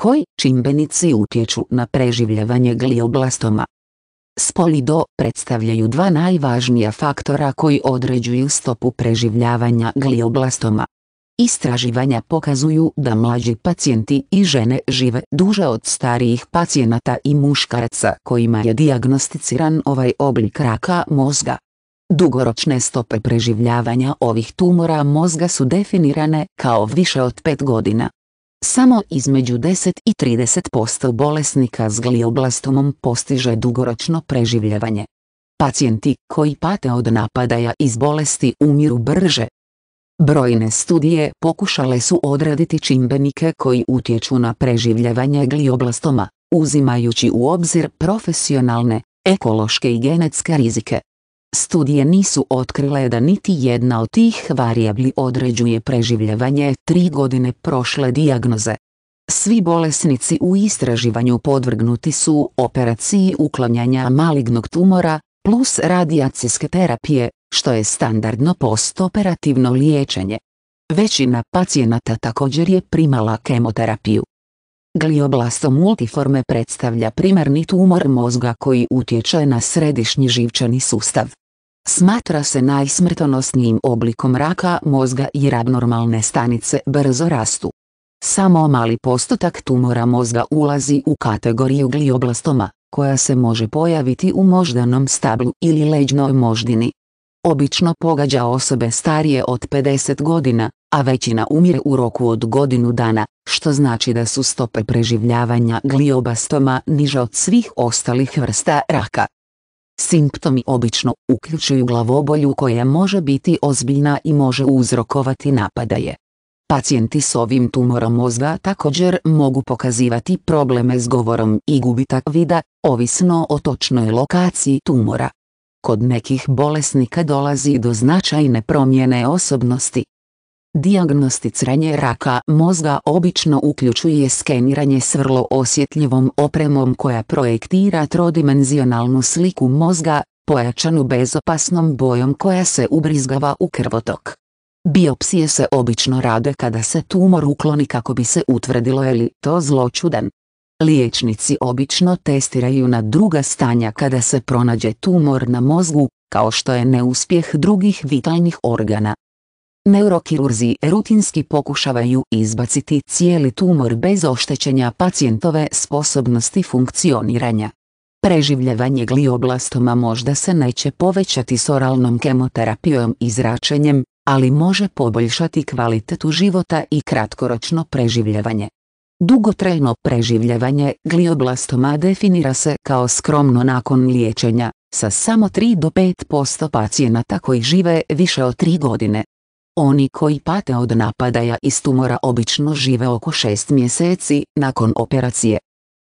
Koji čimbenici utječu na preživljavanje glioblastoma? Spol do predstavljaju dva najvažnija faktora koji određuju stopu preživljavanja glioblastoma. Istraživanja pokazuju da mlađi pacijenti i žene žive duže od starijih pacijenata i muškaraca kojima je diagnosticiran ovaj oblik raka mozga. Dugoročne stope preživljavanja ovih tumora mozga su definirane kao više od 5 godina, samo između 10 i 30% bolesnika s glioblastomom postiže dugoročno preživljavanje. Pacijenti koji pate od napadaja iz bolesti umiru brže. Brojne studije pokušale su odraditi čimbenike koji utječu na preživljavanje glioblastoma, uzimajući u obzir profesionalne, ekološke i genetske rizike. Studije nisu otkrile da niti jedna od tih varijabli određuje preživljavanje tri godine prošle dijagnoze. Svi bolesnici u istraživanju podvrgnuti su operaciji uklanjanja malignog tumora, plus radijacijske terapije, što je standardno postoperativno liječenje. Većina pacijenata također je primala kemoterapiju. Glioblasto multiforme predstavlja primarni tumor mozga koji utječe na središnji živčani sustav. Smatra se najsmrtonosnijim oblikom raka mozga i abnormalne stanice brzo rastu. Samo mali postotak tumora mozga ulazi u kategoriju glioblastoma, koja se može pojaviti u moždanom stablu ili leđnoj moždini. Obično pogađa osobe starije od 50 godina, a većina umire u roku od godinu dana, što znači da su stope preživljavanja gliobastoma niže od svih ostalih vrsta raka. Simptomi obično uključuju glavobolju koja može biti ozbiljna i može uzrokovati napadaje. Pacijenti s ovim tumorom mozga također mogu pokazivati probleme s govorom i gubitak vida, ovisno o točnoj lokaciji tumora. Kod nekih bolesnika dolazi do značajne promjene osobnosti, Dijagnosticiranje raka mozga obično uključuje skeniranje s vrlo osjetljivom opremom koja projektira trodimenzionalnu sliku mozga, pojačanu bezopasnom bojom koja se ubrizgava u krvotok. Biopsije se obično rade kada se tumor ukloni kako bi se utvrdilo je li to zločudan. Liječnici obično testiraju na druga stanja kada se pronađe tumor na mozgu, kao što je neuspjeh drugih vitalnih organa. Neurokirurzi rutinski pokušavaju izbaciti cijeli tumor bez oštećenja pacijentove sposobnosti funkcioniranja. Preživljavanje glioblastoma možda se neće povećati s oralnom kemoterapijom i zračenjem, ali može poboljšati kvalitetu života i kratkoročno preživljavanje. Dugotrajno preživljavanje glioblastoma definira se kao skromno nakon liječenja, sa samo 3 do 5% pacijenata koji žive više od 3 godine. Oni koji pate od napadaja iz tumora obično žive oko 6 mjeseci nakon operacije,